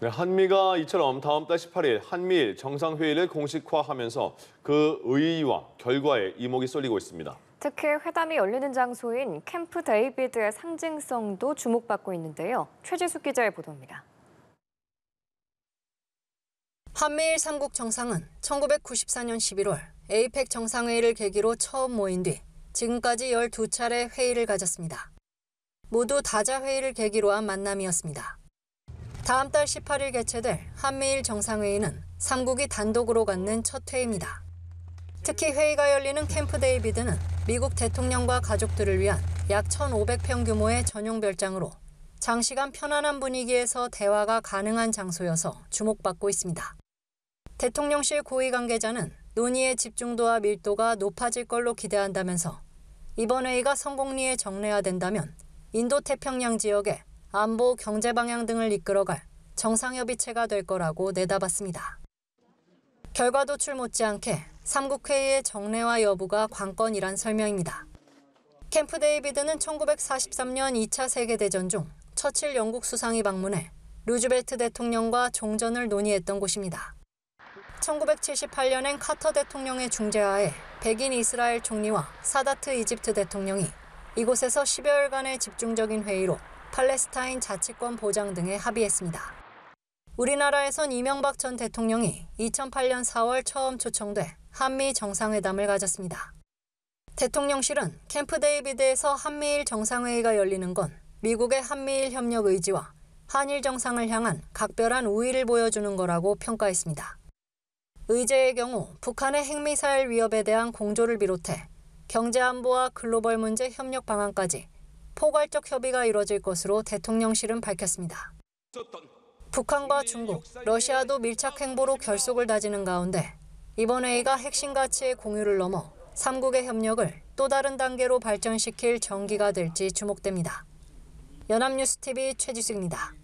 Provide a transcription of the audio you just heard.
네, 한미가 이처럼 다음 달 18일 한미일 정상회의를 공식화하면서 그 의의와 결과에 이목이 쏠리고 있습니다. 특히 회담이 열리는 장소인 캠프 데이비드의 상징성도 주목받고 있는데요. 최지숙 기자의 보도입니다. 한미일 3국 정상은 1994년 11월 에이펙 정상회의를 계기로 처음 모인 뒤 지금까지 12차례 회의를 가졌습니다. 모두 다자회의를 계기로 한 만남이었습니다. 다음 달 18일 개최될 한미일 정상회의는 3국이 단독으로 갖는 첫 회의입니다. 특히 회의가 열리는 캠프 데이비드는 미국 대통령과 가족들을 위한 약 1,500평 규모의 전용 별장으로 장시간 편안한 분위기에서 대화가 가능한 장소여서 주목받고 있습니다. 대통령실 고위 관계자는 논의의 집중도와 밀도가 높아질 걸로 기대한다면서 이번 회의가 성공리에 정례화된다면 인도태평양 지역에 안보, 경제 방향 등을 이끌어갈 정상협의체가 될 거라고 내다봤습니다. 결과 도출 못지않게 3국 회의의 정례화 여부가 관건이란 설명입니다. 캠프 데이비드는 1943년 2차 세계대전 중 처칠 영국 수상이 방문해 루즈벨트 대통령과 종전을 논의했던 곳입니다. 1978년엔 카터 대통령의 중재하에 백인 이스라엘 총리와 사다트 이집트 대통령이 이곳에서 10여일간의 집중적인 회의로 팔레스타인 자치권 보장 등에 합의했습니다. 우리나라에선 이명박 전 대통령이 2008년 4월 처음 초청돼 한미 정상회담을 가졌습니다. 대통령실은 캠프 데이비드에서 한미일 정상회의가 열리는 건 미국의 한미일 협력 의지와 한일 정상을 향한 각별한 우위를 보여주는 거라고 평가했습니다. 의제의 경우 북한의 핵미사일 위협에 대한 공조를 비롯해 경제안보와 글로벌 문제 협력 방안까지 포괄적 협의가 이뤄질 것으로 대통령실은 밝혔습니다. 북한과 중국, 러시아도 밀착 행보로 결속을 다지는 가운데 이번 회의가 핵심 가치의 공유를 넘어 3국의 협력을 또 다른 단계로 발전시킬 전기가 될지 주목됩니다. 연합뉴스TV 최지수입니다.